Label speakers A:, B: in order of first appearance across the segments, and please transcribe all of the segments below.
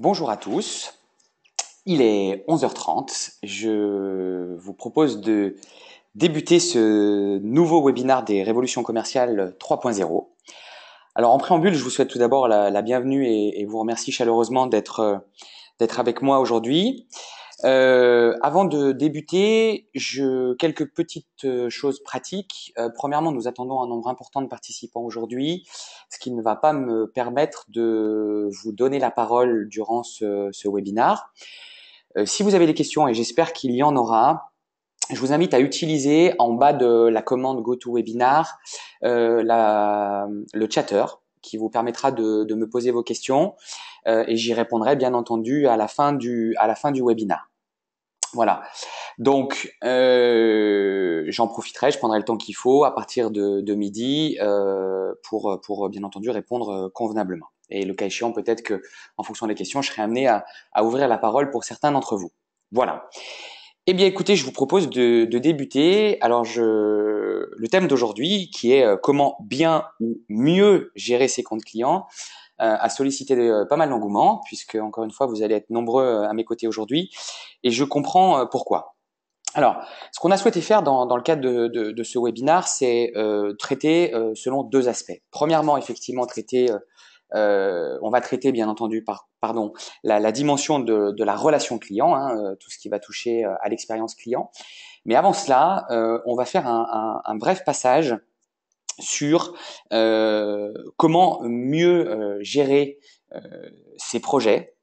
A: Bonjour à tous, il est 11h30, je vous propose de débuter ce nouveau webinaire des révolutions commerciales 3.0. Alors en préambule, je vous souhaite tout d'abord la, bienvenue et, et, vous remercie chaleureusement d'être avec moi aujourd'hui. Euh, avant de débuter, je, quelques petites euh, choses pratiques. Euh, premièrement, nous attendons un nombre important de participants aujourd'hui, ce qui ne va pas me permettre de vous donner la parole durant ce, ce webinar. Euh, si vous avez des questions, et j'espère qu'il y en aura, je vous invite à utiliser en bas de la commande GoToWebinar la, le chatter qui vous permettra de, me poser vos questions et j'y répondrai bien entendu à la fin du à la fin du webinaire. Voilà. Donc, euh, j'en profiterai, je prendrai le temps qu'il faut à partir de, midi euh, pour, pour, bien entendu, répondre euh, convenablement. Et le cas échéant, peut-être que, en fonction des questions, je serai amené à, ouvrir la parole pour certains d'entre vous. Voilà. Eh bien, écoutez, je vous propose de, de débuter. Alors, je, le thème d'aujourd'hui, qui est comment bien ou mieux gérer ses comptes clients, euh, a sollicité euh, pas mal d'engouement, puisque encore une fois, vous allez être nombreux euh, à mes côtés aujourd'hui, et je comprends pourquoi. Alors, ce qu'on a souhaité faire dans, le cadre de, ce webinar, c'est traiter selon deux aspects. Premièrement, effectivement, traiter, on va traiter bien entendu pardon, la, dimension de, la relation client, hein, tout ce qui va toucher à l'expérience client. Mais avant cela, on va faire un bref passage sur euh, comment mieux euh, gérer ses euh, projets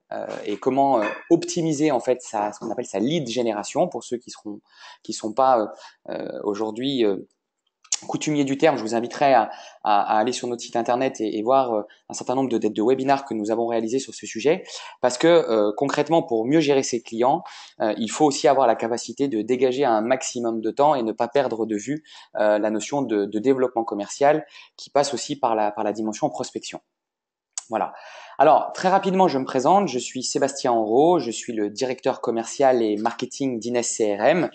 A: et comment optimiser en fait sa, ce qu'on appelle sa lead génération pour ceux qui seront qui sont pas aujourd'hui coutumier du terme, je vous inviterai à, aller sur notre site internet et, voir euh, un certain nombre de, de, de webinars que nous avons réalisés sur ce sujet, parce que euh, concrètement, pour mieux gérer ses clients, euh, il faut aussi avoir la capacité de dégager un maximum de temps et ne pas perdre de vue la notion de, développement commercial qui passe aussi par la dimension prospection. Voilà. Alors, très rapidement, je me présente. Je suis Sébastien Enrault, Je suis le directeur commercial et marketing d'Ines CRM.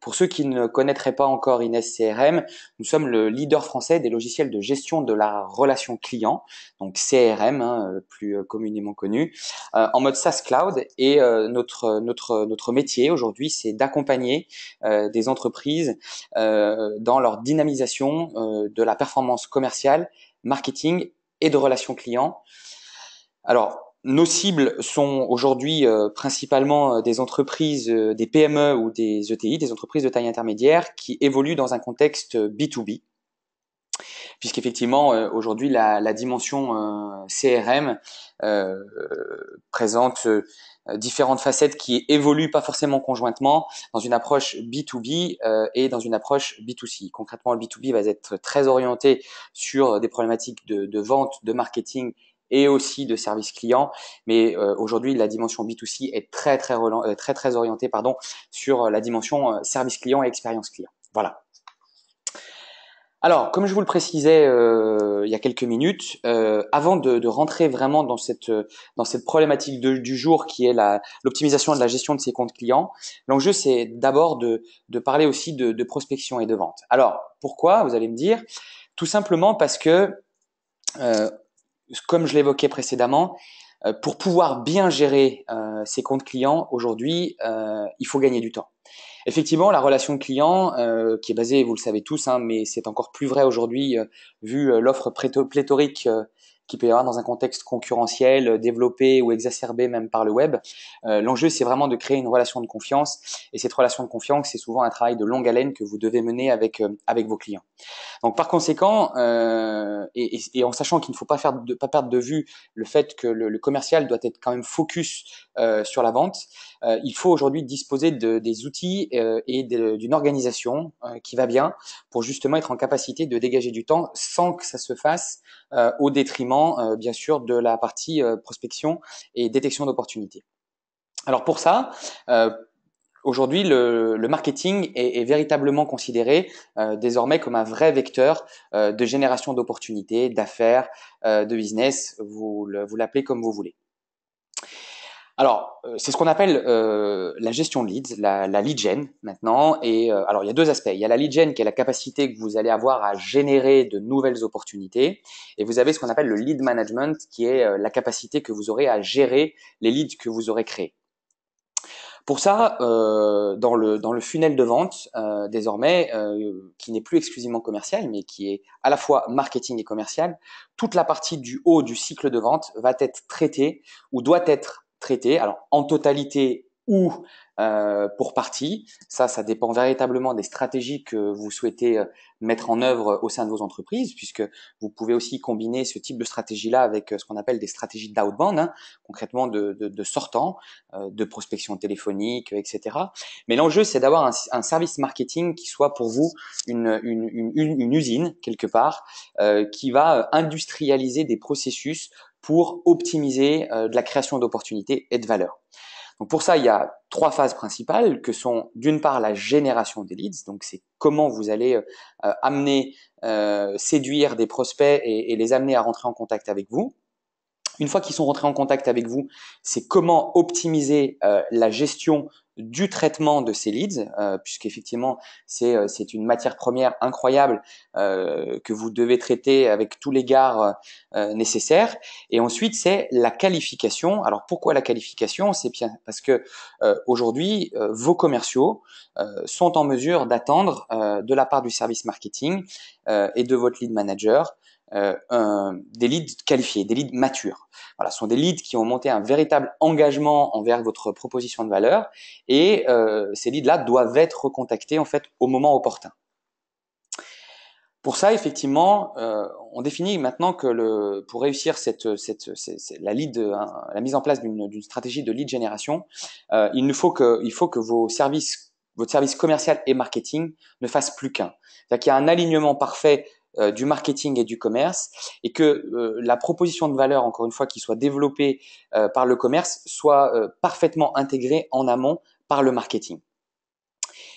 A: Pour ceux qui ne connaîtraient pas encore Ines CRM, nous sommes le leader français des logiciels de gestion de la relation client, donc CRM, hein, euh, plus communément connu, euh, en mode SaaS Cloud. Et euh, notre, notre, notre métier aujourd'hui, c'est d'accompagner des entreprises dans leur dynamisation de la performance commerciale marketing et de relations clients. Alors, nos cibles sont aujourd'hui euh, principalement euh, des entreprises, euh, des PME ou des ETI, des entreprises de taille intermédiaire qui évoluent dans un contexte B2B, puisqu'effectivement euh, aujourd'hui la, la, dimension CRM présente euh, différentes facettes qui évoluent pas forcément conjointement dans une approche B2B euh, et dans une approche B2C. Concrètement, le B2B va être très orienté sur euh, des problématiques de, de vente, de marketing et aussi de service client. Mais aujourd'hui, la dimension B2C est très très très très orientée pardon sur la dimension service client et expérience client. Voilà. Alors, comme je vous le précisais euh, il y a quelques minutes, euh, avant de, rentrer vraiment dans cette dans cette problématique du jour qui est l'optimisation de la gestion de ses comptes clients, l'enjeu c'est d'abord de, de, parler aussi de, prospection et de vente. Alors, pourquoi Vous allez me dire, tout simplement parce que, euh, comme je l'évoquais précédemment, pour pouvoir bien gérer ses comptes clients aujourd'hui, il faut gagner du temps. Effectivement, la relation client, euh, qui est basée, vous le savez tous, hein, mais c'est encore plus vrai aujourd'hui euh, vu euh, l'offre pléthorique euh, qui peut y avoir dans un contexte concurrentiel, développé ou exacerbé même par le web. L'enjeu, c'est vraiment de créer une relation de confiance. Et cette relation de confiance, c'est souvent un travail de longue haleine que vous devez mener avec avec vos clients. Donc par conséquent, et, en sachant qu'il ne faut pas faire pas perdre de vue le fait que le, le commercial doit être quand même focus sur la vente, euh, il faut aujourd'hui disposer des outils euh, et d'une organisation euh, qui va bien pour justement être en capacité de dégager du temps sans que ça se fasse au détriment, bien sûr, de la partie prospection et détection d'opportunités. Alors pour ça, Aujourd'hui, le, marketing est, véritablement considéré désormais comme un vrai vecteur de génération d'opportunités, d'affaires, de business, vous l'appelez comme vous voulez. Alors, euh, c'est ce qu'on appelle euh, la gestion de leads, la, la lead gen maintenant. Et euh, alors, il y a deux aspects. Il y a la lead gen qui est la capacité que vous allez avoir à générer de nouvelles opportunités. Et vous avez ce qu'on appelle le lead management qui est la capacité que vous aurez à gérer les leads que vous aurez créés. Pour ça, dans, le, dans le funnel de vente, désormais, qui n'est plus exclusivement commercial, mais qui est à la fois marketing et commercial, toute la partie du haut du cycle de vente va être traitée ou doit être traité. alors en totalité ou euh, pour partie. Ça, ça dépend véritablement des stratégies que vous souhaitez euh, mettre en œuvre au sein de vos entreprises, puisque vous pouvez aussi combiner ce type de stratégie-là avec euh, ce qu'on appelle des stratégies d'outbound, hein, concrètement de, de, de sortant, de prospection téléphonique, etc. Mais l'enjeu, c'est d'avoir un, service marketing qui soit pour vous une, usine, quelque part, qui va industrialiser des processus pour optimiser de la création d'opportunités et de valeur. Donc pour ça, il y a trois phases principales que sont d'une part la génération des leads, donc c'est comment vous allez euh, euh, amener, euh, séduire des prospects et, les amener à rentrer en contact avec vous. Une fois qu'ils sont rentrés en contact avec vous, c'est comment optimiser la gestion du traitement de ces leads, euh, puisqu'effectivement c'est euh, une matière première incroyable euh, que vous devez traiter avec tous les gares euh, nécessaires. Et ensuite c'est la qualification. Alors pourquoi la qualification C'est bien parce que aujourd'hui vos commerciaux sont en mesure d'attendre de la part du service marketing et de votre lead manager euh, des leads qualifiés, des leads matures. Voilà, ce sont des leads qui ont monté un véritable engagement envers votre proposition de valeur et euh, ces leads-là doivent être recontactés en fait au moment opportun. Pour ça, effectivement, euh, on définit maintenant que le, pour réussir cette, cette, la, lead, la mise en place d'une stratégie de lead génération, euh, il, nous faut que, il faut que vos services votre service commercial et marketing ne fassent plus qu'un. C'est-à-dire qu'il y a un alignement parfait euh, du marketing et du commerce, et que euh, la proposition de valeur, encore une fois, qui soit développée euh, par le commerce, soit parfaitement intégrée en amont par le marketing.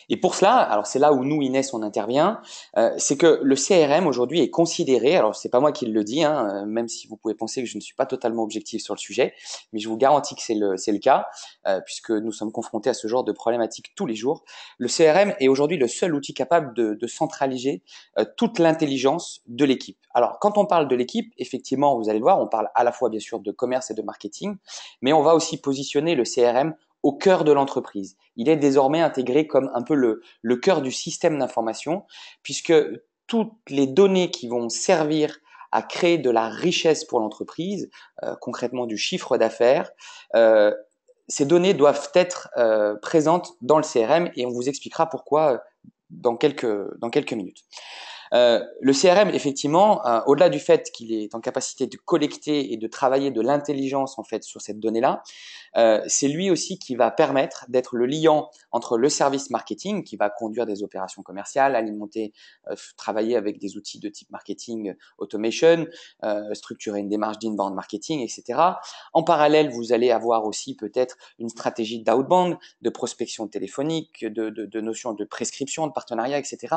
A: Et pour cela, alors c'est là où nous, Inès, on intervient, euh, c'est que le CRM aujourd'hui est considéré, alors c'est pas moi qui le dis, hein, euh, même si vous pouvez penser que je ne suis pas totalement objectif sur le sujet, mais je vous garantis que c'est le, le, cas, euh, puisque nous sommes confrontés à ce genre de problématiques tous les jours. Le CRM est aujourd'hui le seul outil capable de, centraliser toute l'intelligence de l'équipe. Alors quand on parle de l'équipe, effectivement, vous allez le voir, on parle à la fois bien sûr de commerce et de marketing, mais on va aussi positionner le CRM au cœur de l'entreprise. Il est désormais intégré comme un peu le, le cœur du système d'information, puisque toutes les données qui vont servir à créer de la richesse pour l'entreprise, euh, concrètement du chiffre d'affaires, euh, ces données doivent être euh, présentes dans le CRM et on vous expliquera pourquoi dans quelques, dans quelques minutes. Euh, le CRM, effectivement, euh, au-delà du fait qu'il est en capacité de collecter et de travailler de l'intelligence en fait sur cette donnée-là, euh, c'est lui aussi qui va permettre d'être le liant entre le service marketing, qui va conduire des opérations commerciales, alimenter, euh, travailler avec des outils de type marketing automation, structurer une démarche d'inbound marketing, etc. En parallèle, vous allez avoir aussi peut-être une stratégie d'outbound, de prospection téléphonique, de, de, de notions de prescription, de partenariat, etc.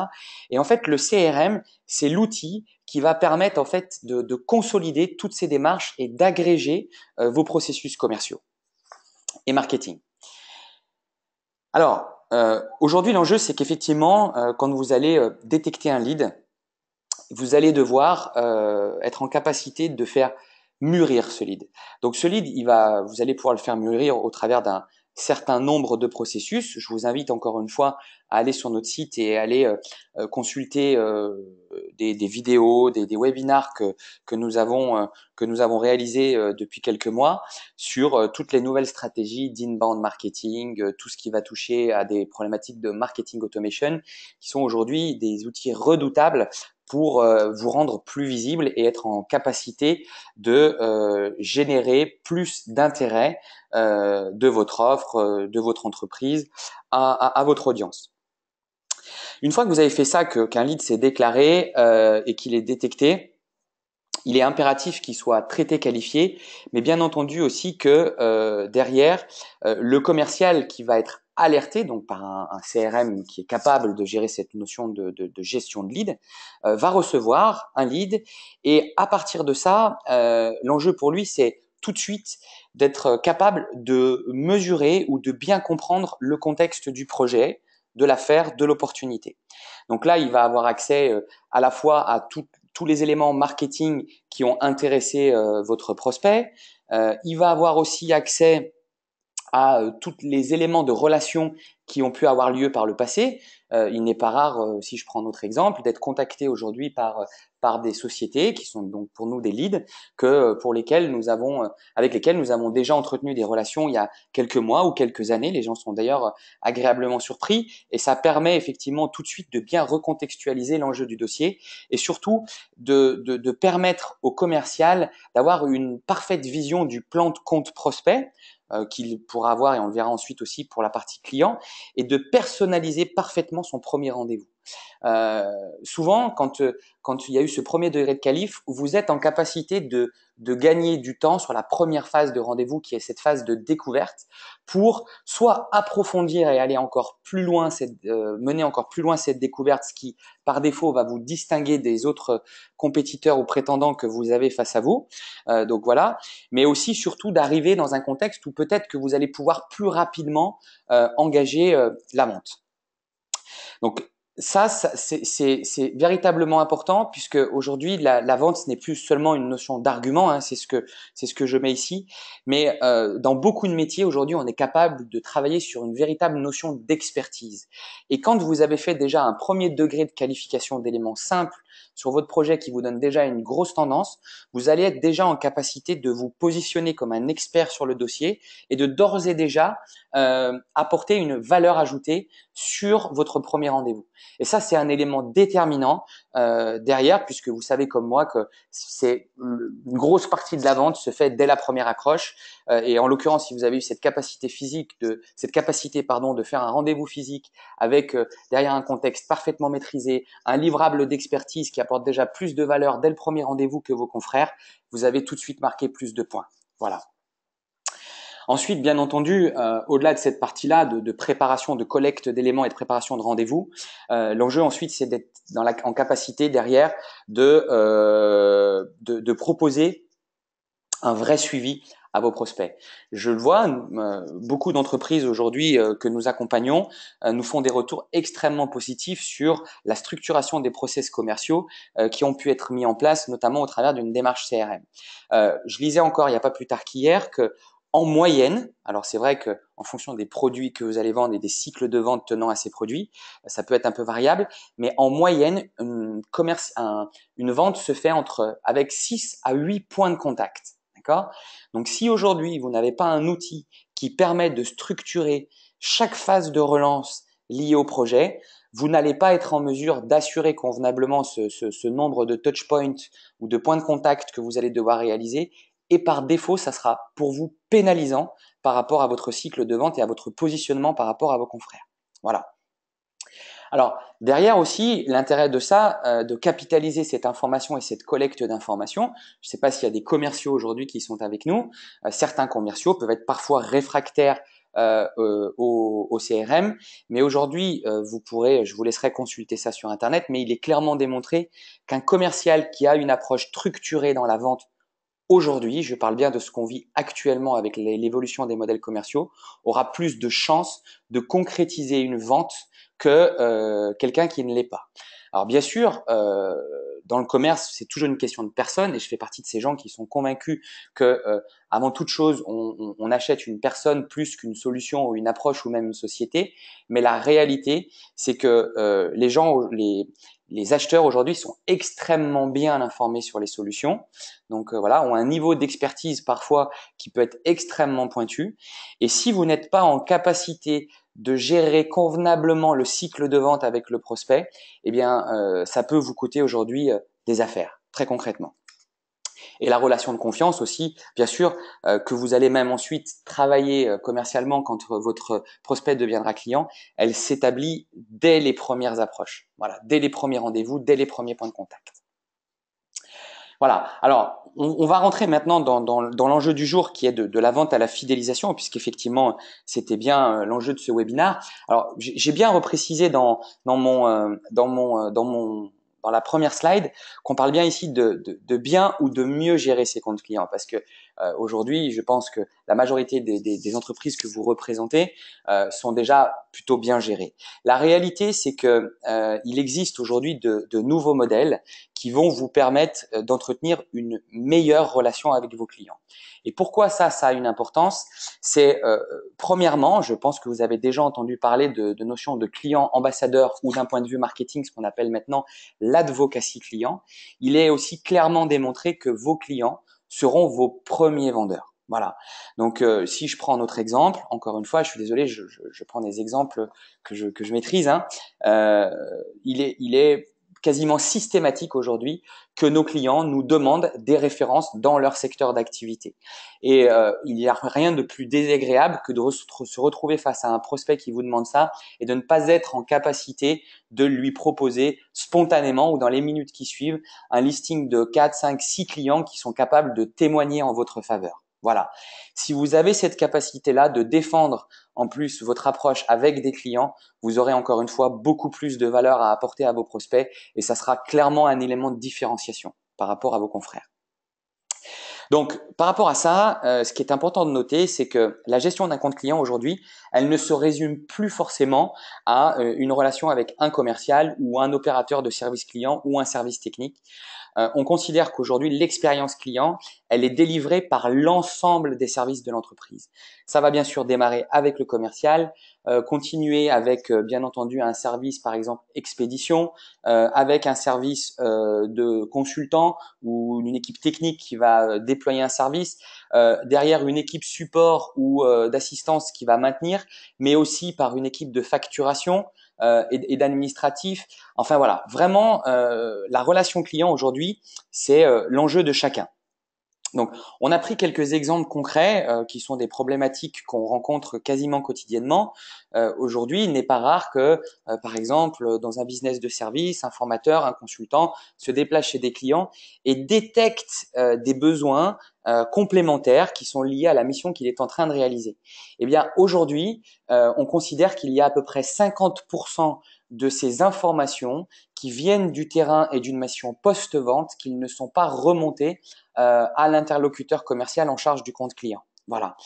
A: Et en fait, le CRM c'est l'outil qui va permettre en fait de, consolider toutes ces démarches et d'agréger euh, vos processus commerciaux et marketing. Alors, euh, aujourd'hui, l'enjeu, c'est qu'effectivement, euh, quand vous allez détecter un lead, vous allez devoir être en capacité de faire mûrir ce lead. Donc ce lead, il va, vous allez pouvoir le faire mûrir au travers d'un certain nombre de processus. Je vous invite encore une fois à aller sur notre site et aller euh, euh, consulter euh, des, vidéos, des, des webinars que, que, nous avons que nous avons réalisés depuis quelques mois sur toutes les nouvelles stratégies d'inbound marketing, tout ce qui va toucher à des problématiques de marketing automation, qui sont aujourd'hui des outils redoutables pour euh, vous rendre plus visible et être en capacité de euh, générer plus d'intérêt euh, de votre offre, de votre entreprise à, votre audience. Une fois que vous avez fait ça, qu'un lead s'est déclaré et qu'il est détecté, il est impératif qu'il soit traité qualifié, mais bien entendu aussi que derrière, le commercial qui va être alerté donc par un, un, CRM qui est capable de gérer cette notion de, de, de gestion de lead, euh, va recevoir un lead et à partir de ça, euh, l'enjeu pour lui c'est tout de suite d'être capable de mesurer ou de bien comprendre le contexte du projet, de l'affaire, de l'opportunité. Donc là, il va avoir accès euh, à la fois à tous les éléments marketing qui ont intéressé votre prospect. il va avoir aussi accès à euh, tous les éléments de relation qui ont pu avoir lieu par le passé. Euh, il n'est pas rare, euh, si je prends notre exemple, d'être contacté aujourd'hui par, par des sociétés qui sont donc pour nous des leads, que pour lesquels nous avons, avec lesquelles nous avons déjà entretenu des relations il y a quelques mois ou quelques années. Les gens sont d'ailleurs agréablement surpris et ça permet effectivement tout de suite de bien recontextualiser l'enjeu du dossier et surtout de, de, de permettre au commercial d'avoir une parfaite vision du plan de compte prospect euh, qu'il pourra avoir, et on le verra ensuite aussi pour la partie client, et de personnaliser parfaitement son premier rendez-vous. Euh, souvent, euh, quand, il y a eu ce premier degré de qualif, vous êtes en capacité de, gagner du temps sur la première phase de rendez-vous, qui est cette phase de découverte, pour soit approfondir et aller encore plus loin, cette, euh, mener encore plus loin cette découverte, ce qui, par défaut, va vous distinguer des autres compétiteurs ou prétendants que vous avez face à vous. donc voilà. Mais aussi, surtout, d'arriver dans un contexte où peut-être que vous allez pouvoir plus rapidement engager la vente. Donc ça, c'est véritablement important puisque aujourd'hui la, vente ce n'est plus seulement une notion d'argument, hein, c'est ce que c'est ce que je mets ici, mais euh, dans beaucoup de métiers aujourd'hui on est capable de travailler sur une véritable notion d'expertise. Et quand vous avez fait déjà un premier degré de qualification d'éléments simples sur votre projet qui vous donne déjà une grosse tendance, vous allez être déjà en capacité de vous positionner comme un expert sur le dossier et de d'ores et déjà euh, apporter une valeur ajoutée sur votre premier rendez-vous. Et ça, c'est un élément déterminant euh, derrière, puisque vous savez comme moi que c'est une grosse partie de la vente se fait dès la première accroche. Euh, et en l'occurrence, si vous avez eu cette capacité physique de cette capacité, pardon, de faire un rendez-vous physique avec euh, derrière un contexte parfaitement maîtrisé, un livrable d'expertise qui apporte déjà plus de valeur dès le premier rendez-vous que vos confrères, vous avez tout de suite marqué plus de points. Voilà. Ensuite, bien entendu, euh, au-delà de cette partie-là de, préparation, de collecte d'éléments et de préparation de rendez-vous, euh, l'enjeu ensuite, c'est d'être en capacité derrière de, euh, de, de proposer un vrai suivi à vos prospects. Je le vois, beaucoup d'entreprises aujourd'hui que nous accompagnons nous font des retours extrêmement positifs sur la structuration des process commerciaux qui ont pu être mis en place, notamment au travers d'une démarche CRM. Je lisais encore, il n'y a pas plus tard qu'hier, que en moyenne, alors c'est vrai que en fonction des produits que vous allez vendre et des cycles de vente tenant à ces produits, ça peut être un peu variable, mais en moyenne, une, vente se fait entre avec 6 à 8 points de contact. D'accord Donc si aujourd'hui vous n'avez pas un outil qui permet de structurer chaque phase de relance liée au projet, vous n'allez pas être en mesure d'assurer convenablement ce, ce nombre de points ou de points de contact que vous allez devoir réaliser et par défaut, ça sera pour vous pénalisant par rapport à votre cycle de vente et à votre positionnement par rapport à vos confrères. Voilà. Alors derrière aussi, l'intérêt de ça, euh, de capitaliser cette information et cette collecte d'informations. Je ne sais pas s'il y a des commerciaux aujourd'hui qui sont avec nous. Euh, certains commerciaux peuvent être parfois réfractaires euh, au, au, CRM, mais aujourd'hui, vous pourrez, je vous laisserai consulter ça sur Internet, mais il est clairement démontré qu'un commercial qui a une approche structurée dans la vente aujourd'hui, je parle bien de ce qu'on vit actuellement avec l'évolution des modèles commerciaux, aura plus de chances de concrétiser une vente que euh, quelqu'un qui ne l'est pas. Alors bien sûr, euh, dans le commerce, c'est toujours une question de personne, et je fais partie de ces gens qui sont convaincus que, euh, avant toute chose, on, achète une personne plus qu'une solution ou une approche ou même une société. Mais la réalité, c'est que euh, les gens, les, acheteurs aujourd'hui sont extrêmement bien informés sur les solutions. Donc voilà, ont un niveau d'expertise parfois qui peut être extrêmement pointu. Et si vous n'êtes pas en capacité de gérer convenablement le cycle de vente avec le prospect, eh bien, euh, ça peut vous coûter aujourd'hui euh, des affaires, très concrètement. Et la relation de confiance aussi, bien sûr, euh, que vous allez même ensuite travailler commercialement quand votre prospect deviendra client, elle s'établit dès les premières approches, voilà, dès les premiers rendez-vous, dès les premiers points de contact. Voilà. Alors, on, va rentrer maintenant dans, l'enjeu du jour qui est de, la vente à la fidélisation, puisqu'effectivement, c'était bien euh, l'enjeu de ce webinaire. Alors, j'ai bien reprécisé euh, euh, dans, mon, dans la première slide qu'on parle bien ici de, de, bien ou de mieux gérer ses comptes clients parce que euh, aujourd'hui, je pense que la majorité des, des, des entreprises que vous représentez euh, sont déjà plutôt bien gérées. La réalité, c'est que euh, il existe aujourd'hui de, de nouveaux modèles qui vont vous permettre d'entretenir une meilleure relation avec vos clients. Et pourquoi ça, ça a une importance C'est euh, premièrement, je pense que vous avez déjà entendu parler de, de notion de client ambassadeur ou d'un point de vue marketing, ce qu'on appelle maintenant l'advocacy client. Il est aussi clairement démontré que vos clients seront vos premiers vendeurs. Voilà. Donc, euh, si je prends un autre exemple, encore une fois, je suis désolé, je, prends des exemples que je, que je maîtrise. Hein. Euh, il est, il est quasiment systématique aujourd'hui que nos clients nous demandent des références dans leur secteur d'activité. Et euh, il n'y a rien de plus désagréable que de se retrouver face à un prospect qui vous demande ça et de ne pas être en capacité de lui proposer spontanément ou dans les minutes qui suivent un listing de 4, 5, 6 clients qui sont capables de témoigner en votre faveur. Voilà. Si vous avez cette capacité-là de défendre en plus votre approche avec des clients, vous aurez encore une fois beaucoup plus de valeur à apporter à vos prospects et ça sera clairement un élément de différenciation par rapport à vos confrères. Donc, par rapport à ça, euh, ce qui est important de noter, c'est que la gestion d'un compte client aujourd'hui, elle ne se résume plus forcément à euh, une relation avec un commercial ou un opérateur de service client ou un service technique. Euh, on considère qu'aujourd'hui, l'expérience client, elle est délivrée par l'ensemble des services de l'entreprise. Ça va bien sûr démarrer avec le commercial, euh, continuer avec euh, bien entendu un service par exemple expédition, euh, avec un service de consultant ou une équipe technique qui va déployer un service, derrière une équipe support ou d'assistance qui va maintenir, mais aussi par une équipe de facturation et, et d'administratif. Enfin voilà, vraiment la relation client aujourd'hui, c'est l'enjeu de chacun. Donc, on a pris quelques exemples concrets euh, qui sont des problématiques qu'on rencontre quasiment quotidiennement. Euh, aujourd'hui, il n'est pas rare que, euh, par exemple, dans un business de service, un formateur, un consultant se déplace chez des clients et détecte des besoins complémentaires qui sont liés à la mission qu'il est en train de réaliser. Eh bien, aujourd'hui, on considère qu'il y a à peu près 50% de ces informations qui viennent du terrain et d'une mission post-vente qu'ils ne sont pas remontées euh, à l'interlocuteur commercial en charge du compte client. Voilà.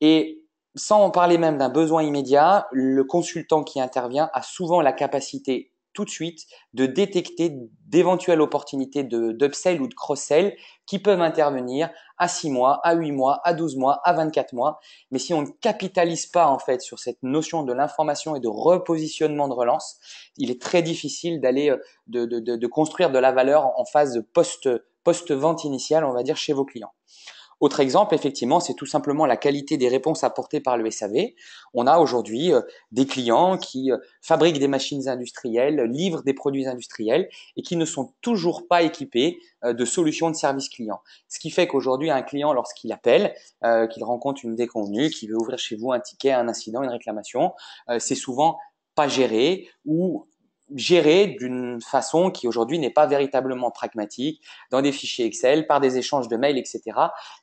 A: Et sans en parler même d'un besoin immédiat, le consultant qui intervient a souvent la capacité tout de suite, de détecter d'éventuelles opportunités de d'upsell ou de cross-sell qui peuvent intervenir à 6 mois, à 8 mois, à 12 mois, à 24 mois. Mais si on ne capitalise pas en fait sur cette notion de l'information et de repositionnement de relance, il est très difficile d'aller euh, de, de, de, construire de la valeur en phase de post post-vente initiale, on va dire, chez vos clients. Autre exemple, effectivement, c'est tout simplement la qualité des réponses apportées par le SAV. On a aujourd'hui euh, des clients qui euh, fabriquent des machines industrielles, livrent des produits industriels et qui ne sont toujours pas équipés euh, de solutions de service client. Ce qui fait qu'aujourd'hui, un client, lorsqu'il appelle, qu'il rencontre une déconvenue, qu'il veut ouvrir chez vous un ticket, un incident, une réclamation, c'est souvent pas géré ou Gérer d'une façon qui aujourd'hui n'est pas véritablement pragmatique, dans des fichiers Excel, par des échanges de mails, etc.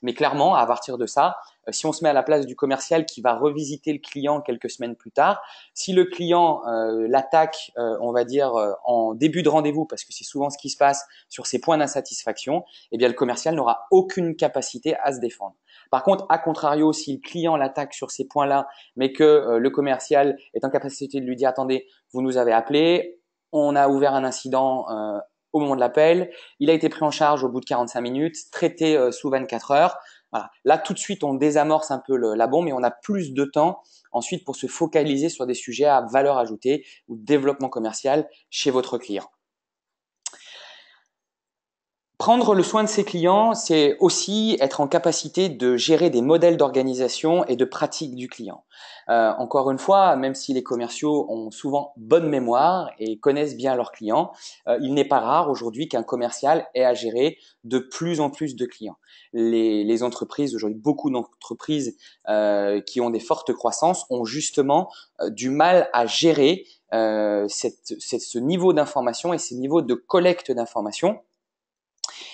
A: Mais clairement, à partir de ça, euh, si on se met à la place du commercial qui va revisiter le client quelques semaines plus tard, si le client euh, l'attaque, euh, on va dire, en début de rendez-vous, parce que c'est souvent ce qui se passe sur ces points d'insatisfaction, eh bien le commercial n'aura aucune capacité à se défendre. Par contre, à contrario, si le client l'attaque sur ces points-là, mais que euh, le commercial est en capacité de lui dire, attendez, vous nous avez appelé, on a ouvert un incident euh, au moment de l'appel, il a été pris en charge au bout de 45 minutes, traité euh, sous 24 heures. Là, tout de suite, on désamorce un peu la bombe et on a plus de temps ensuite pour se focaliser sur des sujets à valeur ajoutée ou développement commercial chez votre client. Prendre le soin de ses clients, c'est aussi être en capacité de gérer des modèles d'organisation et de pratique du client. Euh, encore une fois, même si les commerciaux ont souvent bonne mémoire et connaissent bien leurs clients, euh, il n'est pas rare aujourd'hui qu'un commercial ait à gérer de plus en plus de clients. Les, entreprises, aujourd'hui beaucoup d'entreprises euh, qui ont des fortes croissances, ont justement du mal à gérer ce niveau d'information et ce niveaux de collecte d'informations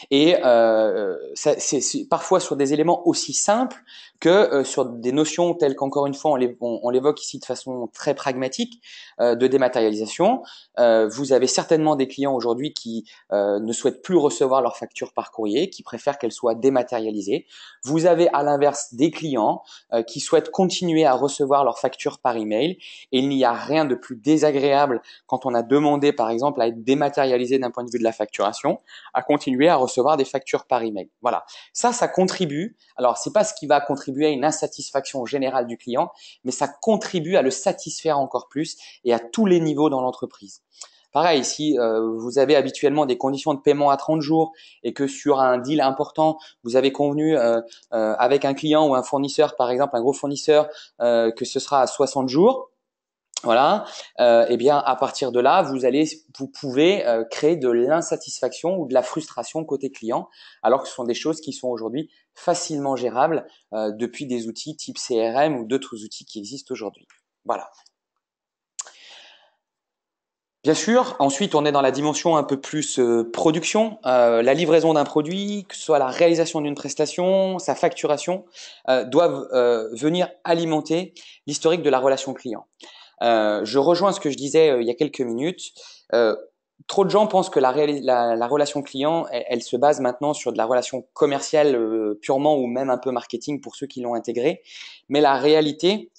A: et euh, c'est parfois sur des éléments aussi simples que euh, sur des notions telles qu'encore une fois on l'évoque ici de façon très pragmatique euh, de dématérialisation. Euh, vous avez certainement des clients aujourd'hui qui ne souhaitent plus recevoir leurs factures par courrier, qui préfèrent qu'elles soient dématérialisées. Vous avez à l'inverse des clients qui souhaitent continuer à recevoir leurs factures par email et il n'y a rien de plus désagréable quand on a demandé par exemple à être dématérialisé d'un point de vue de la facturation, à continuer à recevoir des factures par email. Voilà. Ça, ça contribue. Alors c'est pas ce qui va contribuer à une insatisfaction générale du client, mais ça contribue à le satisfaire encore plus et à tous les niveaux dans l'entreprise. Pareil, si euh, vous avez habituellement des conditions de paiement à 30 jours et que sur un deal important, vous avez convenu euh, euh, avec un client ou un fournisseur, par exemple un gros fournisseur, que ce sera à 60 jours, voilà. Euh, eh bien, à partir de là, vous allez, vous pouvez euh, créer de l'insatisfaction ou de la frustration côté client, alors que ce sont des choses qui sont aujourd'hui facilement gérables euh, depuis des outils type CRM ou d'autres outils qui existent aujourd'hui. Voilà. Bien sûr, ensuite on est dans la dimension un peu plus euh, production, la livraison d'un produit, que ce soit la réalisation d'une prestation, sa facturation, doivent venir alimenter l'historique de la relation client. Euh, je rejoins ce que je disais euh, il y a quelques minutes. Euh, trop de gens pensent que la, relation client, elle, se base maintenant sur de la relation commerciale purement ou même un peu marketing pour ceux qui l'ont intégré. Mais la réalité,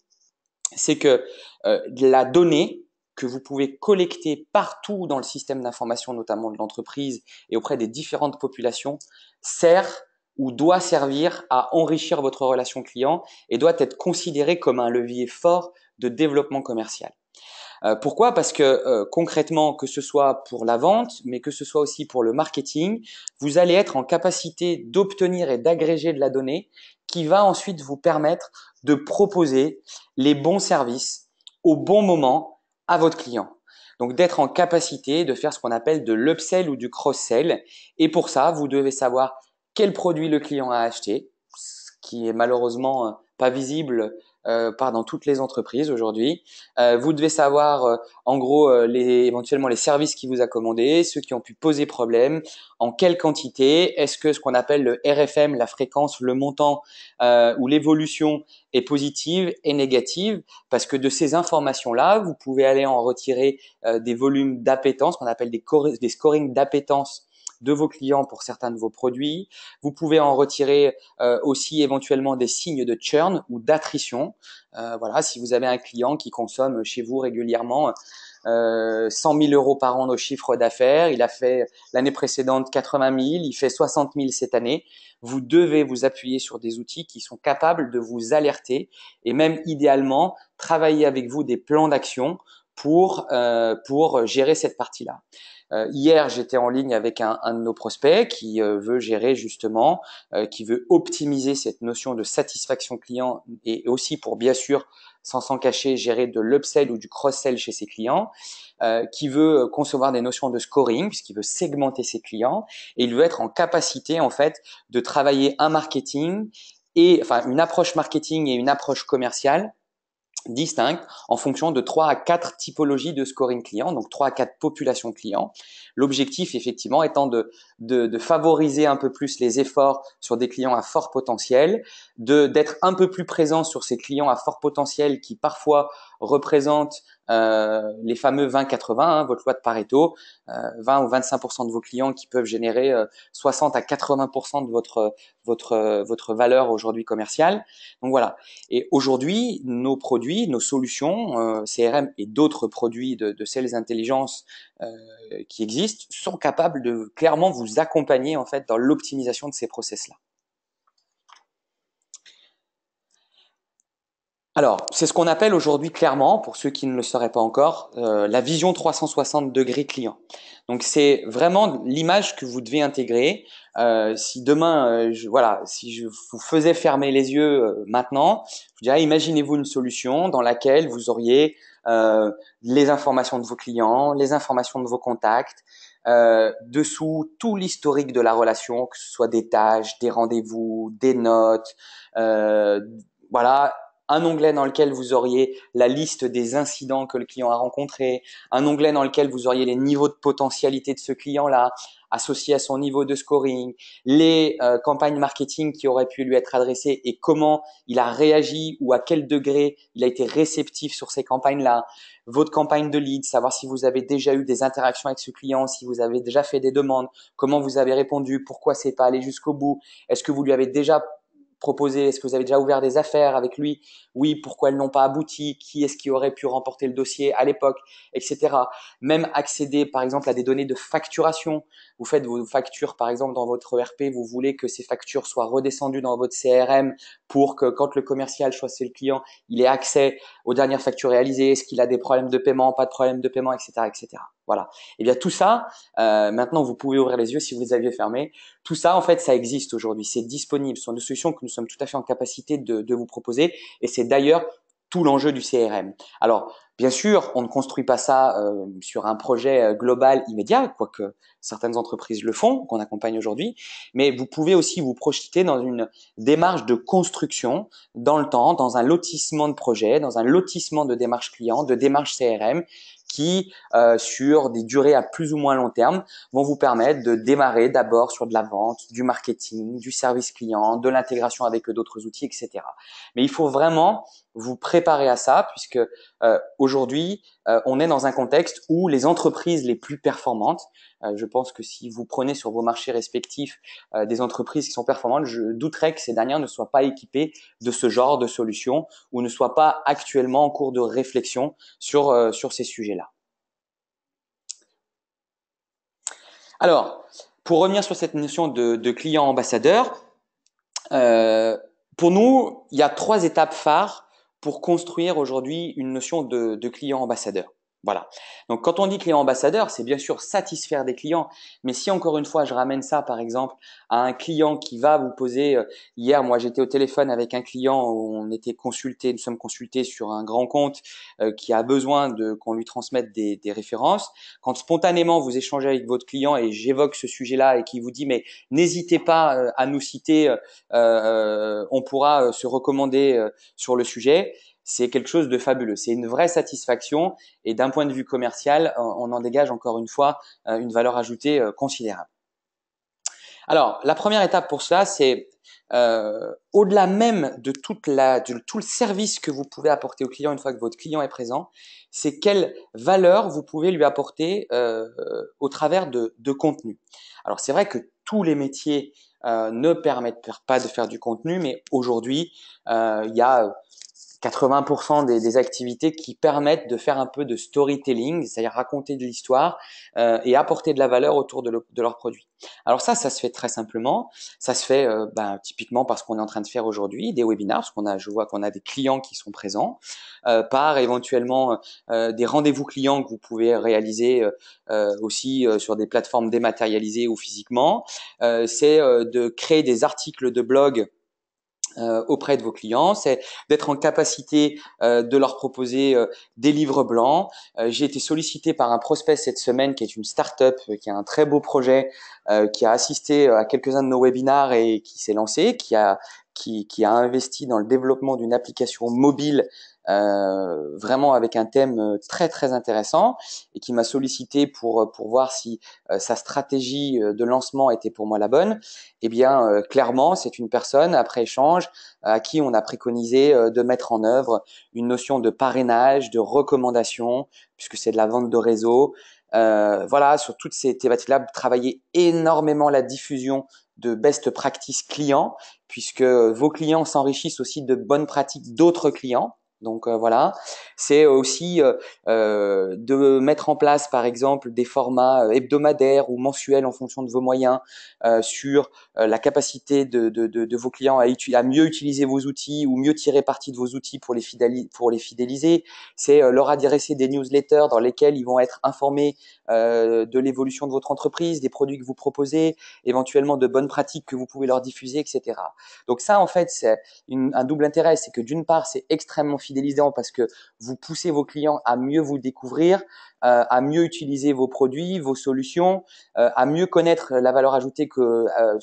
A: c'est que la donnée, que vous pouvez collecter partout dans le système d'information, notamment de l'entreprise et auprès des différentes populations, sert ou doit servir à enrichir votre relation client et doit être considérée comme un levier fort de développement commercial. Euh, pourquoi Parce que euh, concrètement, que ce soit pour la vente, mais que ce soit aussi pour le marketing, vous allez être en capacité d'obtenir et d'agréger de la donnée qui va ensuite vous permettre de proposer les bons services au bon moment à votre client. Donc d'être en capacité de faire ce qu'on appelle de l'upsell ou du cross-sell. Et pour ça, vous devez savoir quel produit le client a acheté, ce qui est malheureusement euh, pas visible euh, dans toutes les entreprises aujourd'hui. Euh, vous devez savoir euh, en gros euh, les, éventuellement les services qui vous a commandés, ceux qui ont pu poser problème, en quelle quantité, est-ce que ce qu'on appelle le RFM, la fréquence, le montant ou l'évolution est positive et négative, parce que de ces informations-là, vous pouvez aller en retirer des volumes d'appétence, qu'on appelle des, des scorings d'appétence de vos clients pour certains de vos produits. Vous pouvez en retirer euh, aussi éventuellement des signes de churn ou d'attrition. Euh, voilà, si vous avez un client qui consomme chez vous régulièrement 100 euh, 000 euros par an de chiffre d'affaires, il a fait l'année précédente 80 000, il fait 60 000 cette année. Vous devez vous appuyer sur des outils qui sont capables de vous alerter et même idéalement travailler avec vous des plans d'action pour pour gérer cette partie-là. Euh, hier, j'étais en ligne avec un, un, de nos prospects qui euh, veut gérer justement, euh, qui veut optimiser cette notion de satisfaction client et aussi pour bien sûr, sans s'en cacher, gérer de l'upsell ou du cross-sell chez ses clients, qui veut concevoir des notions de scoring, puisqu'il veut segmenter ses clients et il veut être en capacité en fait de travailler un marketing et enfin une approche marketing et une approche commerciale distinctes en fonction de 3 à 4 typologies de scoring client, donc 3 à 4 populations clients. L'objectif, effectivement, étant de, de, de, favoriser un peu plus les efforts sur des clients à fort potentiel, de d'être un peu plus présent sur ces clients à fort potentiel qui parfois représentent euh, les fameux 20-80, hein, votre loi de Pareto, 20 euh, ou 25% de vos clients qui peuvent générer 60 euh, à 80% de votre votre votre valeur aujourd'hui commerciale. Donc voilà. Et aujourd'hui, nos produits, nos solutions, euh, CRM et d'autres produits de, de sales intelligence euh, qui existent sont capables de clairement vous accompagner en fait dans l'optimisation de ces process là. Alors, c'est ce qu'on appelle aujourd'hui clairement, pour ceux qui ne le sauraient pas encore, euh, la vision 360 degrés client. Donc, c'est vraiment l'image que vous devez intégrer. Euh, si demain, euh, je, voilà, si je vous faisais fermer les yeux euh, maintenant, je vous dirais, imaginez-vous une solution dans laquelle vous auriez euh, les informations de vos clients, les informations de vos contacts, euh, dessous tout l'historique de la relation, que ce soit des tâches, des rendez-vous, des notes, euh, voilà, un onglet dans lequel vous auriez la liste des incidents que le client a rencontrés, un onglet dans lequel vous auriez les niveaux de potentialité de ce client-là, associés à son niveau de scoring, les euh, campagnes marketing qui auraient pu lui être adressées et comment il a réagi ou à quel degré il a été réceptif sur ces campagnes-là, votre campagne de lead, savoir si vous avez déjà eu des interactions avec ce client, si vous avez déjà fait des demandes, comment vous avez répondu, pourquoi c'est pas allé jusqu'au bout, est-ce que vous lui avez déjà proposer Est-ce que vous avez déjà ouvert des affaires avec lui Oui, pourquoi elles n'ont pas abouti Qui est-ce qui aurait pu remporter le dossier à l'époque Etc. Même accéder, par exemple, à des données de facturation. Vous faites vos factures, par exemple, dans votre ERP, vous voulez que ces factures soient redescendues dans votre CRM pour que quand le commercial choisit le client, il ait accès aux dernières factures réalisées, est-ce qu'il a des problèmes de paiement, pas de problèmes de paiement, etc. etc. Voilà. Et eh bien tout ça, euh, maintenant vous pouvez ouvrir les yeux si vous les aviez fermés. Tout ça, en fait, ça existe aujourd'hui, c'est disponible. Ce sont des solutions que nous sommes tout à fait en capacité de, vous proposer, et c'est d'ailleurs tout l'enjeu du CRM. Alors, bien sûr, on ne construit pas ça euh, sur un projet euh, global immédiat, quoique certaines entreprises le font, qu'on accompagne aujourd'hui, mais vous pouvez aussi vous projeter dans une démarche de construction dans le temps, dans un lotissement de projets, dans un lotissement de démarches clients, de démarches CRM, qui, euh, sur des durées à plus ou moins long terme, vont vous permettre de démarrer d'abord sur de la vente, du marketing, du service client, de l'intégration avec d'autres outils, etc. Mais il faut vraiment vous préparer à ça, puisque euh, aujourd'hui, euh, on est dans un contexte où les entreprises les plus performantes, euh, je pense que si vous prenez sur vos marchés respectifs euh, des entreprises qui sont performantes, je douterais que ces dernières ne soient pas équipées de ce genre de solutions ou ne soient pas actuellement en cours de réflexion sur, sur ces sujets-là. Alors, pour revenir sur cette notion de, de client ambassadeur, pour nous, il y a trois étapes phares pour construire aujourd'hui une notion de, de client ambassadeur. Voilà. Donc quand on dit client ambassadeur, c'est bien sûr satisfaire des clients, mais si encore une fois je ramène ça par exemple à un client qui va vous poser euh, hier moi j'étais au téléphone avec un client où on était consulté, nous sommes consultés sur un grand compte euh, qui a besoin de qu'on lui transmette des, références. Quand spontanément vous échangez avec votre client et j'évoque ce sujet-là et qui vous dit mais n'hésitez pas euh, à nous citer, on pourra se recommander sur le sujet c'est quelque chose de fabuleux. C'est une vraie satisfaction et d'un point de vue commercial, euh, on en dégage encore une fois euh, une valeur ajoutée euh, considérable. Alors, la première étape pour cela, c'est au-delà même de, tout le service que vous pouvez apporter au client une fois que votre client est présent, c'est quelle valeur vous pouvez lui apporter au travers de, contenu. Alors, c'est vrai que tous les métiers ne permettent pas de faire du contenu, mais aujourd'hui, il y a 80% des, des, activités qui permettent de faire un peu de storytelling, c'est-à-dire raconter de l'histoire euh, et apporter de la valeur autour de, leurs produits. Alors ça, ça se fait très simplement. Ça se fait euh, ben, typiquement parce qu'on est en train de faire aujourd'hui des webinars, parce qu'on a, je vois qu'on a des clients qui sont présents, euh, par éventuellement euh, des rendez-vous clients que vous pouvez réaliser aussi sur des plateformes dématérialisées ou physiquement. C'est de créer des articles de blog euh, auprès de vos clients, c'est d'être en capacité euh, de leur proposer euh, des livres blancs. J'ai été sollicité par un prospect cette semaine qui est une start-up qui a un très beau projet, qui a assisté à quelques-uns de nos webinars et qui s'est lancé, qui a qui, a investi dans le développement d'une application mobile euh, vraiment avec un thème euh, très très intéressant et qui m'a sollicité pour euh, pour voir si sa stratégie de lancement était pour moi la bonne. Eh bien, clairement, c'est une personne après échange à qui on a préconisé de mettre en œuvre une notion de parrainage, de recommandation, puisque c'est de la vente de réseau. voilà, sur toutes ces thématiques-là, travailler énormément la diffusion de best practices clients, puisque vos clients s'enrichissent aussi de bonnes pratiques d'autres clients. Donc euh, voilà, c'est aussi euh, euh, de mettre en place par exemple des formats hebdomadaires ou mensuels en fonction de vos moyens sur la capacité de, vos clients à, à, mieux utiliser vos outils ou mieux tirer parti de vos outils pour les, pour les fidéliser. C'est leur adresser des newsletters dans lesquels ils vont être informés de l'évolution de votre entreprise, des produits que vous proposez, éventuellement de bonnes pratiques que vous pouvez leur diffuser, etc. Donc ça en fait c'est un double intérêt, c'est que d'une part c'est extrêmement fidélisant parce que vous poussez vos clients à mieux vous découvrir, euh, à mieux utiliser vos produits, vos solutions, euh, à mieux connaître la valeur ajoutée que, euh,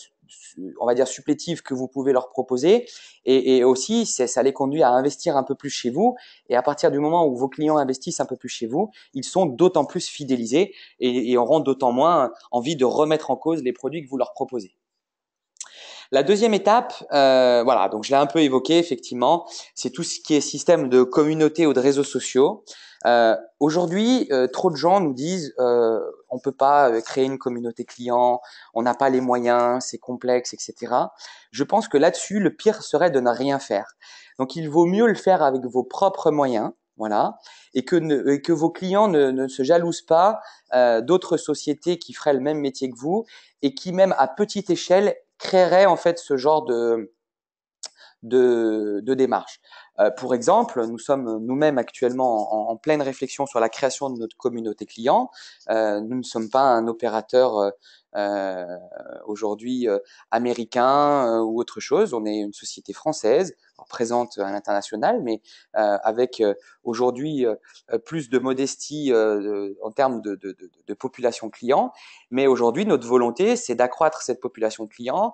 A: on va dire supplétive que vous pouvez leur proposer, et, aussi ça les conduit à investir un peu plus chez vous. Et à partir du moment où vos clients investissent un peu plus chez vous, ils sont d'autant plus fidélisés et, et auront d'autant moins envie de remettre en cause les produits que vous leur proposez. La deuxième étape, euh, voilà, donc je l'ai un peu évoqué effectivement, c'est tout ce qui est système de communauté ou de réseaux sociaux. Euh, Aujourd'hui, euh, trop de gens nous disent euh, on peut pas euh, créer une communauté client, on n'a pas les moyens, c'est complexe, etc. Je pense que là-dessus, le pire serait de ne rien faire. Donc, il vaut mieux le faire avec vos propres moyens, voilà, et que, vos clients ne, se jalousent pas d'autres sociétés qui feraient le même métier que vous et qui même à petite échelle créerait en fait ce genre de, de, démarche. Euh, pour exemple, nous sommes nous-mêmes actuellement en, pleine réflexion sur la création de notre communauté client. Euh, nous ne sommes pas un opérateur euh, euh, aujourd'hui américain ou autre chose. On est une société française présente à l'international, mais euh, avec euh, aujourd'hui euh, plus de modestie en termes de, de, de, de population client. Mais aujourd'hui, notre volonté, c'est d'accroître cette population client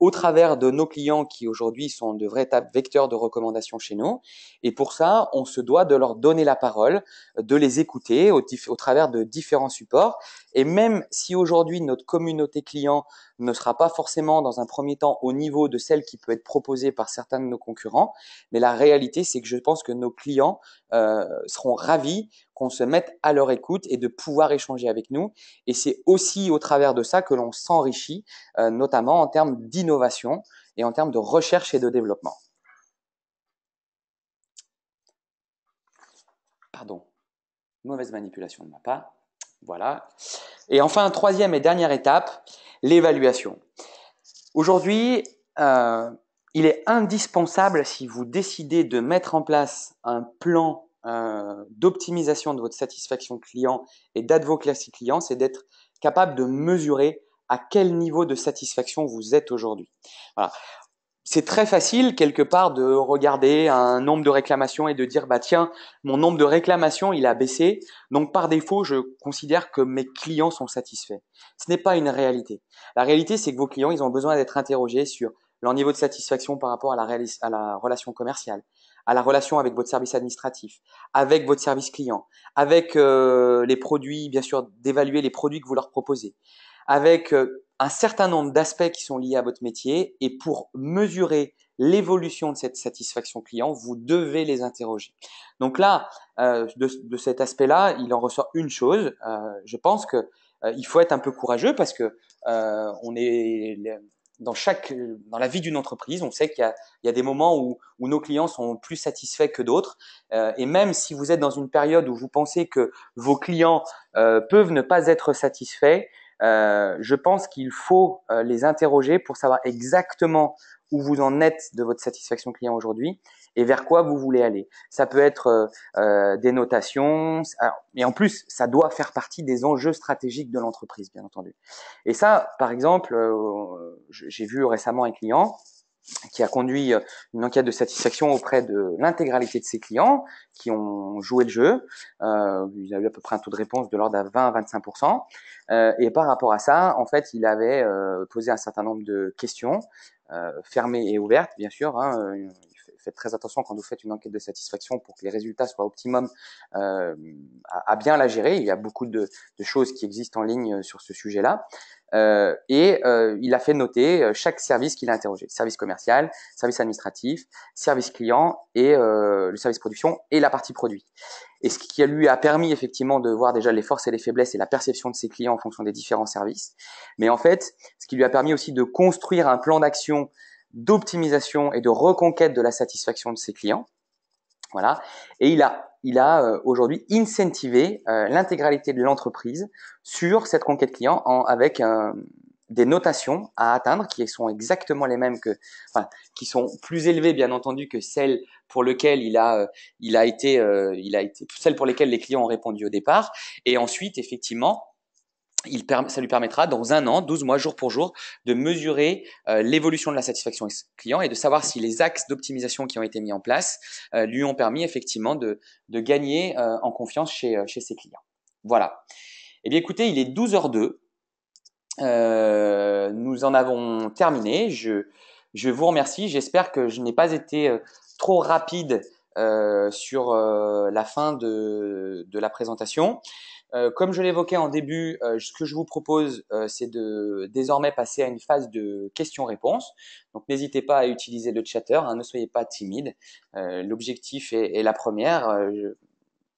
A: au travers de nos clients qui aujourd'hui sont de vrais vecteurs de recommandations chez nous. Et pour ça, on se doit de leur donner la parole, de les écouter au, au travers de différents supports. Et même si aujourd'hui notre communauté client ne sera pas forcément dans un premier temps au niveau de celle qui peut être proposée par certains de nos concurrents. Mais la réalité, c'est que je pense que nos clients euh, seront ravis qu'on se mette à leur écoute et de pouvoir échanger avec nous. Et c'est aussi au travers de ça que l'on s'enrichit, euh, notamment en termes d'innovation et en termes de recherche et de développement. Pardon, mauvaise manipulation de ma part. Voilà. Et enfin, troisième et dernière étape, l'évaluation. Aujourd'hui, euh, il est indispensable, si vous décidez de mettre en place un plan euh, d'optimisation de votre satisfaction client et d'advocacy client, c'est d'être capable de mesurer à quel niveau de satisfaction vous êtes aujourd'hui. Voilà c'est très facile quelque part de regarder un nombre de réclamations et de dire bah tiens mon nombre de réclamations il a baissé donc par défaut je considère que mes clients sont satisfaits. Ce n'est pas une réalité. La réalité c'est que vos clients ils ont besoin d'être interrogés sur leur niveau de satisfaction par rapport à la, relation commerciale, à la relation avec votre service administratif, avec votre service client, avec euh, les produits bien sûr d'évaluer les produits que vous leur proposez, avec euh, un certain nombre d'aspects qui sont liés à votre métier et pour mesurer l'évolution de cette satisfaction client, vous devez les interroger. Donc là, euh, de, cet aspect-là, il en ressort une chose. Euh, je pense que euh, il faut être un peu courageux parce que on est dans la vie d'une entreprise, on sait qu'il y, a, des moments où, nos clients sont plus satisfaits que d'autres. et même si vous êtes dans une période où vous pensez que vos clients peuvent ne pas être satisfaits, euh, je pense qu'il faut euh, les interroger pour savoir exactement où vous en êtes de votre satisfaction client aujourd'hui et vers quoi vous voulez aller. Ça peut être euh, des notations, et en plus, ça doit faire partie des enjeux stratégiques de l'entreprise, bien entendu. Et ça, par exemple, j'ai vu récemment un client qui a conduit euh, une enquête de satisfaction auprès de l'intégralité de ses clients qui ont joué le jeu. Euh, il a eu à peu près un taux de réponse de l'ordre à 20 à 25 euh, Et par rapport à ça, en fait, il avait posé un certain nombre de questions fermées et ouvertes, bien sûr. Hein, faites très attention quand vous faites une enquête de satisfaction pour que les résultats soient optimum euh, à, à, bien la gérer. Il y a beaucoup de, de choses qui existent en ligne euh, sur ce sujet-là. Euh, et euh, il a fait noter euh, chaque service qu'il a interrogé service commercial, service administratif, service client et euh, le service production et la partie produit. Et ce qui lui a permis effectivement de voir déjà les forces et les faiblesses et la perception de ses clients en fonction des différents services. Mais en fait, ce qui lui a permis aussi de construire un plan d'action d'optimisation et de reconquête de la satisfaction de ses clients. Voilà. Et il a, il a euh, aujourd'hui incentivé euh, l'intégralité de l'entreprise sur cette conquête client en, avec euh, des notations à atteindre qui sont exactement les mêmes que, qui sont plus élevées bien entendu que celles pour lesquelles il a, il a été, il a été, celles pour lesquelles les clients ont répondu au départ. Et ensuite, effectivement, ça lui permettra dans un an, 12 mois, jour pour jour, de mesurer euh, l'évolution de la satisfaction client et de savoir si les axes d'optimisation qui ont été mis en place euh, lui ont permis effectivement de, gagner euh, en confiance chez, ses clients. Voilà. Eh bien écoutez, il est 12h02. nous en avons terminé. Je, vous remercie. J'espère que je n'ai pas été trop rapide sur la fin de la présentation. Euh, comme je l'évoquais en début, euh, ce que je vous propose, euh, c'est de désormais passer à une phase de questions-réponses. Donc n'hésitez pas à utiliser le chatter, hein, ne soyez pas timide. L'objectif est, la première.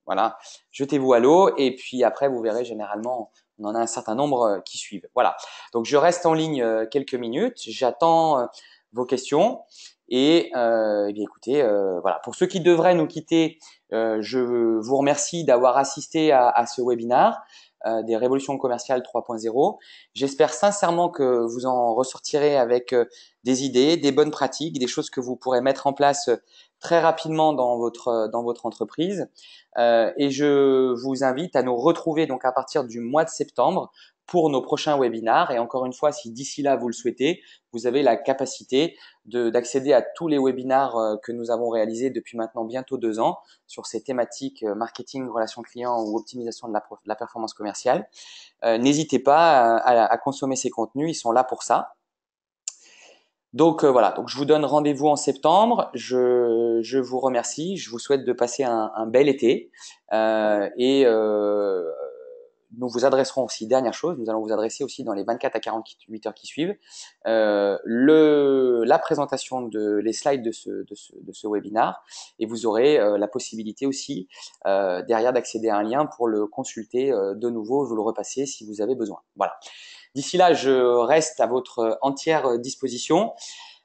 A: voilà, jetez-vous à l'eau et puis après vous verrez généralement on en a un certain nombre qui suivent. Voilà. Donc je reste en ligne quelques minutes, j'attends vos questions. Et, euh, eh bien, écoutez, euh, voilà. Pour ceux qui devraient nous quitter, euh, je vous remercie d'avoir assisté à, à ce webinaire des révolutions commerciales 3.0. J'espère sincèrement que vous en ressortirez avec des idées, des bonnes pratiques, des choses que vous pourrez mettre en place très rapidement dans votre dans votre entreprise. et je vous invite à nous retrouver donc à partir du mois de septembre pour nos prochains webinaires Et encore une fois, si d'ici là vous le souhaitez, vous avez la capacité d'accéder à tous les webinaires euh, que nous avons réalisés depuis maintenant bientôt deux ans sur ces thématiques euh, marketing, relations clients ou optimisation de la, performance commerciale. Euh, N'hésitez pas euh, à, à, consommer ces contenus, ils sont là pour ça. Donc voilà, donc je vous donne rendez-vous en septembre. Je, je, vous remercie, je vous souhaite de passer un, un bel été euh, et nous vous adresserons aussi, dernière chose, nous allons vous adresser aussi dans les 24 à 48 heures qui suivent, euh, le, la présentation de les slides de ce, de webinar et vous aurez euh, la possibilité aussi euh, derrière d'accéder à un lien pour le consulter de nouveau, vous le repasser si vous avez besoin. Voilà. D'ici là, je reste à votre entière disposition.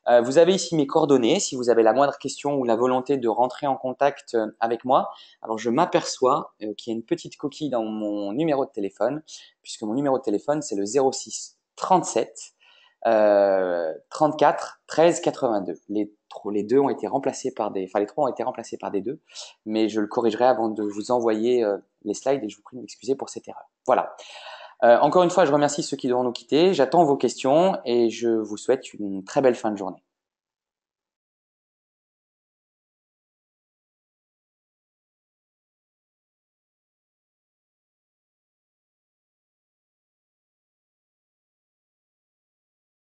A: Euh, vous avez ici mes coordonnées. Si vous avez la moindre question ou la volonté de rentrer en contact euh, avec moi, alors je m'aperçois euh, qu'il y a une petite coquille dans mon numéro de téléphone, puisque mon numéro de téléphone c'est le 06 37 euh, 34 13 82. les deux ont été remplacés par des, enfin les trois ont été remplacés par des deux, mais je le corrigerai avant de vous envoyer les slides et je vous prie de m'excuser pour cette erreur. Voilà. Euh, encore une fois, je remercie ceux qui devront nous quitter. J'attends vos questions et je vous souhaite une très belle fin de journée.